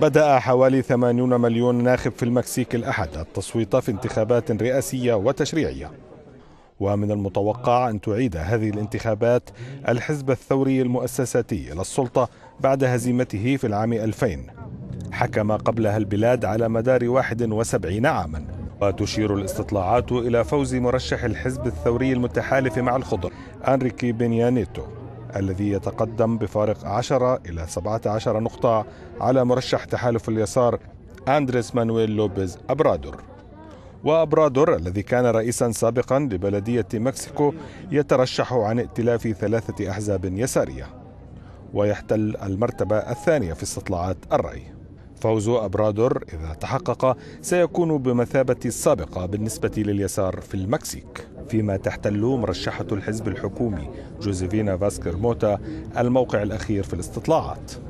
بدأ حوالي 80 مليون ناخب في المكسيك الأحد التصويت في انتخابات رئاسية وتشريعية ومن المتوقع أن تعيد هذه الانتخابات الحزب الثوري المؤسساتي إلى السلطة بعد هزيمته في العام 2000 حكم قبلها البلاد على مدار 71 عاما وتشير الاستطلاعات إلى فوز مرشح الحزب الثوري المتحالف مع الخضر أنريكي بنيانيتو الذي يتقدم بفارق 10 إلى 17 نقطة على مرشح تحالف اليسار أندريس مانويل لوبيز أبرادور وأبرادور الذي كان رئيسا سابقا لبلدية مكسيكو يترشح عن ائتلاف ثلاثة أحزاب يسارية ويحتل المرتبة الثانية في استطلاعات الرأي فوز أبرادور إذا تحقق سيكون بمثابة السابقة بالنسبة لليسار في المكسيك فيما تحتل مرشحة الحزب الحكومي جوزيفينا فاسكر موتا الموقع الأخير في الاستطلاعات